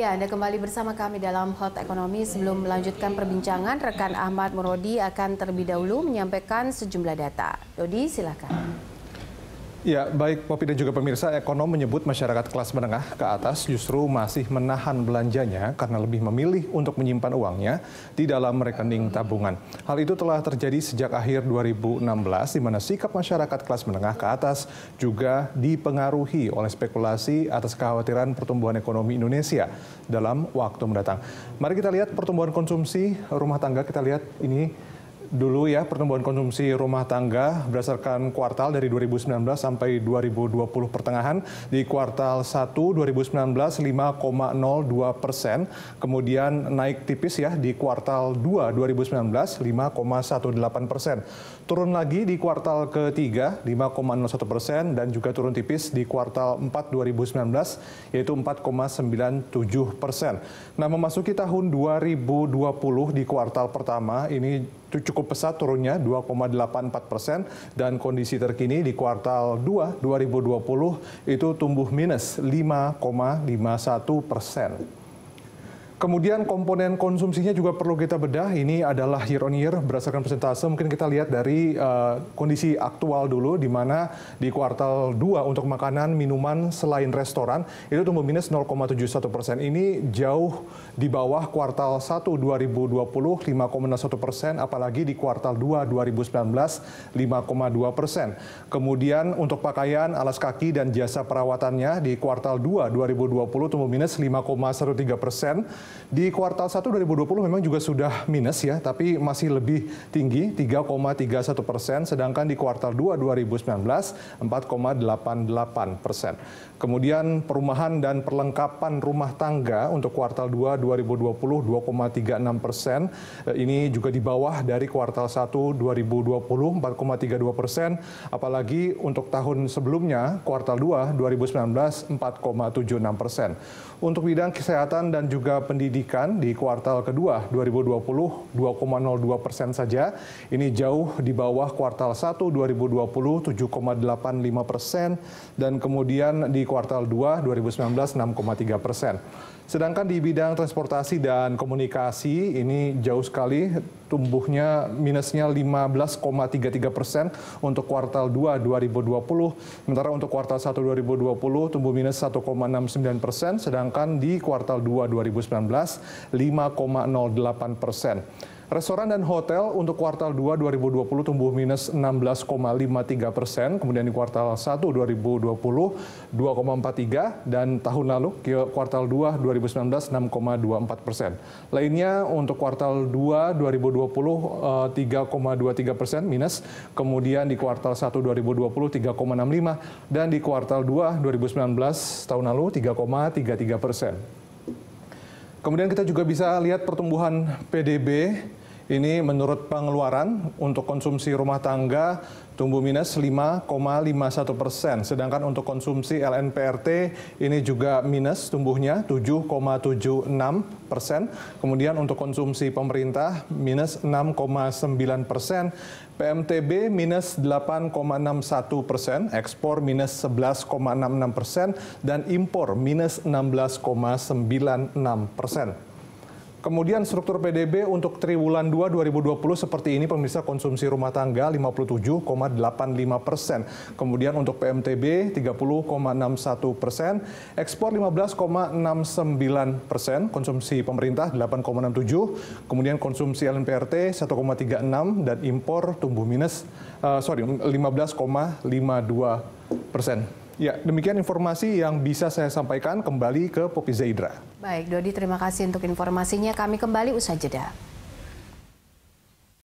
Ya, Anda kembali bersama kami dalam Hot Ekonomi. Sebelum melanjutkan perbincangan, rekan Ahmad Murodi akan terlebih dahulu menyampaikan sejumlah data. Dodi, silakan. Ya, baik Popi dan juga pemirsa, ekonom menyebut masyarakat kelas menengah ke atas justru masih menahan belanjanya karena lebih memilih untuk menyimpan uangnya di dalam rekening tabungan. Hal itu telah terjadi sejak akhir 2016 di mana sikap masyarakat kelas menengah ke atas juga dipengaruhi oleh spekulasi atas kekhawatiran pertumbuhan ekonomi Indonesia dalam waktu mendatang. Mari kita lihat pertumbuhan konsumsi rumah tangga, kita lihat ini dulu ya pertumbuhan konsumsi rumah tangga berdasarkan kuartal dari 2019 sampai 2020 pertengahan di kuartal 1 2019 5,02 persen kemudian naik tipis ya di kuartal 2 2019 5,18 persen turun lagi di kuartal ketiga 5,01 persen dan juga turun tipis di kuartal 4 2019 yaitu 4,97 persen. Nah memasuki tahun 2020 di kuartal pertama ini itu cukup pesat turunnya 2,84 persen dan kondisi terkini di kuartal 2 2020 itu tumbuh minus 5,51 persen. Kemudian komponen konsumsinya juga perlu kita bedah. Ini adalah year on year berdasarkan persentase. Mungkin kita lihat dari uh, kondisi aktual dulu di mana di kuartal 2 untuk makanan, minuman selain restoran itu tumbuh minus 0,71 persen. Ini jauh di bawah kuartal 1 2020 5,01 persen, apalagi di kuartal 2 2019 5,2 persen. Kemudian untuk pakaian, alas kaki dan jasa perawatannya di kuartal 2 2020 tumbuh minus 5,13 persen di kuartal 1 2020 memang juga sudah minus ya, tapi masih lebih tinggi 3,31 persen, sedangkan di kuartal 2 2019 4,88 persen. Kemudian perumahan dan perlengkapan rumah tangga untuk kuartal 2 2020 2,36 persen, eh, ini juga di bawah dari kuartal 1 2020 4,32 persen, apalagi untuk tahun sebelumnya kuartal 2 2019 4,76 persen. Untuk bidang kesehatan dan juga pendidikan pendidikan di kuartal kedua 2020 2,02 persen saja. Ini jauh di bawah kuartal 1 2020 7,85 persen dan kemudian di kuartal 2 2019 6,3 persen. Sedangkan di bidang transportasi dan komunikasi ini jauh sekali tumbuhnya minusnya 15,33 persen untuk kuartal 2 2020. Sementara untuk kuartal 1 2020 tumbuh minus 1,69 persen, sedangkan di kuartal 2 2019 5,08 persen. Restoran dan hotel untuk kuartal 2 2020 tumbuh minus 16,53 persen, kemudian di kuartal 1 2020 2,43 dan tahun lalu kuartal 2 2019 6,24 persen. Lainnya untuk kuartal 2 2020 3,23 persen minus, kemudian di kuartal 1 2020 3,65 dan di kuartal 2 2019 tahun lalu 3,33 persen. Kemudian kita juga bisa lihat pertumbuhan PDB ini menurut pengeluaran untuk konsumsi rumah tangga tumbuh minus 5,51 persen. Sedangkan untuk konsumsi LNPRT ini juga minus tumbuhnya 7,76 persen. Kemudian untuk konsumsi pemerintah minus 6,9 persen. PMTB minus 8,61 persen, ekspor minus 11,66 persen, dan impor minus 16,96 persen. Kemudian struktur PDB untuk triwulan 2 2020 seperti ini pemirsa konsumsi rumah tangga 57,85 persen. Kemudian untuk PMTB 30,61 persen, ekspor 15,69 persen, konsumsi pemerintah 8,67, kemudian konsumsi LNPRT 1,36 dan impor tumbuh minus, uh, sorry 15,52 persen. Ya, demikian informasi yang bisa saya sampaikan kembali ke Popi Zaidra. Baik, Dodi, terima kasih untuk informasinya. Kami kembali usai jeda.